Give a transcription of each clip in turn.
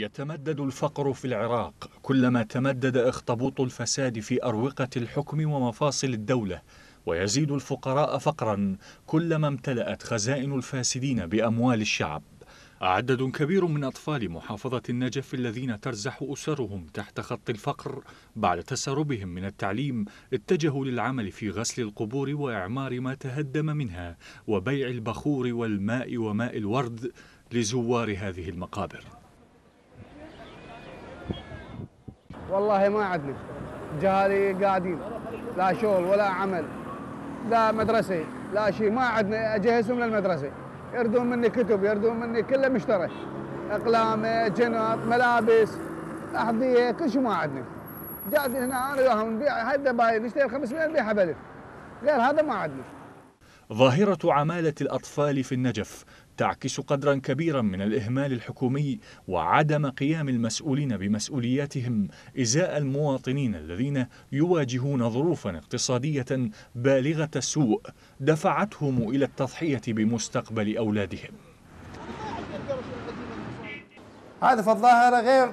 يتمدد الفقر في العراق كلما تمدد اخطبوط الفساد في أروقة الحكم ومفاصل الدولة ويزيد الفقراء فقرا كلما امتلأت خزائن الفاسدين بأموال الشعب عدد كبير من أطفال محافظة النجف الذين ترزح أسرهم تحت خط الفقر بعد تسربهم من التعليم اتجهوا للعمل في غسل القبور وإعمار ما تهدم منها وبيع البخور والماء وماء الورد لزوار هذه المقابر والله ما عندنا جهالي قاعدين لا شغل ولا عمل لا مدرسه لا شيء ما عندنا اجهزهم للمدرسه يردون مني كتب يردون مني كله مشترك اقلام جنط ملابس احذيه كل شيء ما عندنا قاعدين هنا انا وياهم نبيع هاي باي نشتري 500 نبيعها ب 1000 غير هذا ما عندنا ظاهرة عمالة الأطفال في النجف تعكس قدرا كبيرا من الإهمال الحكومي وعدم قيام المسؤولين بمسؤولياتهم إزاء المواطنين الذين يواجهون ظروفا اقتصادية بالغة السوء دفعتهم إلى التضحية بمستقبل أولادهم هذا الظاهرة غير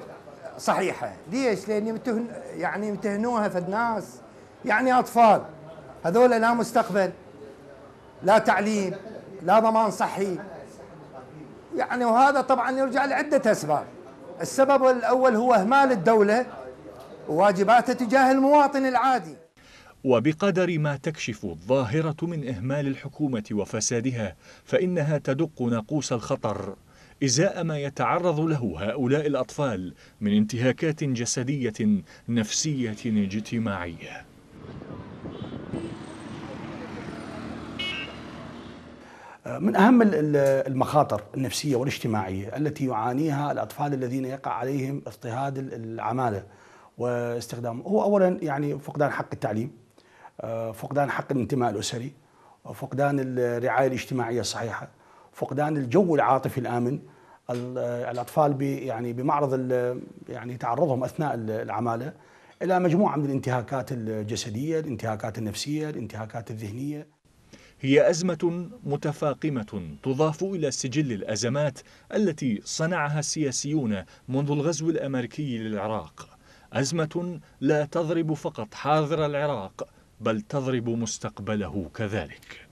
صحيحة ليش؟ لأن يمتهن يعني يمتهنوها في الناس يعني أطفال هذول لا مستقبل لا تعليم لا ضمان صحي يعني وهذا طبعا يرجع لعدة أسباب السبب الأول هو إهمال الدولة وواجباتها تجاه المواطن العادي وبقدر ما تكشف الظاهرة من إهمال الحكومة وفسادها فإنها تدق ناقوس الخطر إزاء ما يتعرض له هؤلاء الأطفال من انتهاكات جسدية نفسية اجتماعية من أهم المخاطر النفسية والاجتماعية التي يعانيها الأطفال الذين يقع عليهم اضطهاد العمالة واستخدام هو أولا يعني فقدان حق التعليم آه، فقدان حق الانتماء الأسري فقدان الرعاية الاجتماعية الصحيحة فقدان الجو العاطفي الآمن الأطفال يعني بمعرض يعني تعرضهم أثناء العمالة إلى مجموعة من الانتهاكات الجسدية الانتهاكات النفسية الانتهاكات الذهنية هي أزمة متفاقمة تضاف إلى سجل الأزمات التي صنعها السياسيون منذ الغزو الأمريكي للعراق أزمة لا تضرب فقط حاضر العراق بل تضرب مستقبله كذلك